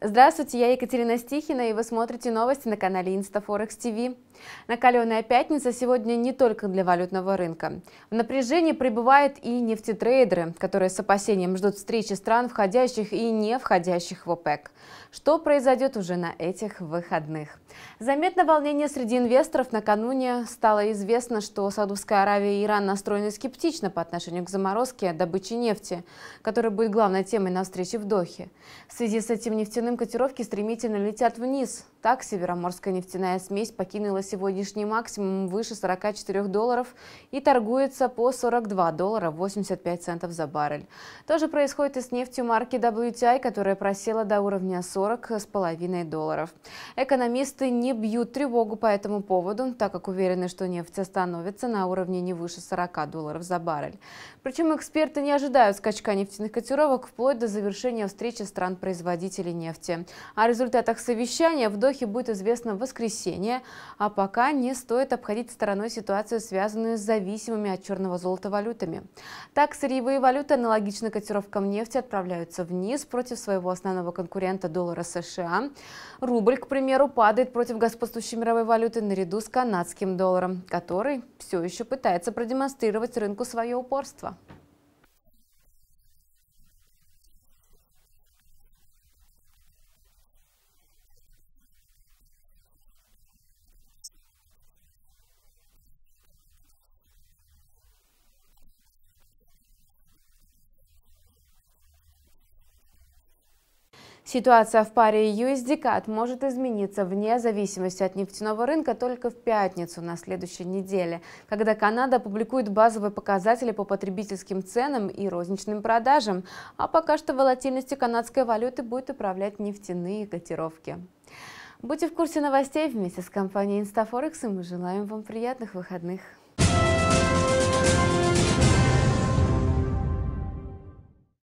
Здравствуйте, я Екатерина Стихина, и вы смотрите новости на канале Инстафорекс ТВ. Накаленная пятница сегодня не только для валютного рынка. В напряжении пребывают и нефтетрейдеры, которые с опасением ждут встречи стран, входящих и не входящих в ОПЕК. Что произойдет уже на этих выходных? Заметно волнение среди инвесторов. Накануне стало известно, что Саудовская Аравия и Иран настроены скептично по отношению к заморозке добычи нефти, которая будет главной темой на встрече в Дохе. В связи с этим нефтяные котировки стремительно летят вниз. Так, североморская нефтяная смесь покинула сегодняшний максимум выше 44 долларов и торгуется по 42 доллара 85 центов за баррель. То же происходит и с нефтью марки WTI, которая просела до уровня 40,5 долларов. Экономисты не бьют тревогу по этому поводу, так как уверены, что нефть остановится на уровне не выше 40 долларов за баррель. Причем эксперты не ожидают скачка нефтяных котировок вплоть до завершения встречи стран-производителей нефти. О результатах совещания вдохе Воздухе будет известно в воскресенье, а пока не стоит обходить стороной ситуацию, связанную с зависимыми от черного золота валютами. Так, сырьевые валюты аналогично котировкам нефти отправляются вниз против своего основного конкурента доллара США. Рубль, к примеру, падает против господствующей мировой валюты наряду с канадским долларом, который все еще пытается продемонстрировать рынку свое упорство. Ситуация в паре USD-CAD может измениться вне зависимости от нефтяного рынка только в пятницу на следующей неделе, когда Канада опубликует базовые показатели по потребительским ценам и розничным продажам, а пока что волатильностью канадской валюты будет управлять нефтяные котировки. Будьте в курсе новостей вместе с компанией InstaForex и мы желаем вам приятных выходных.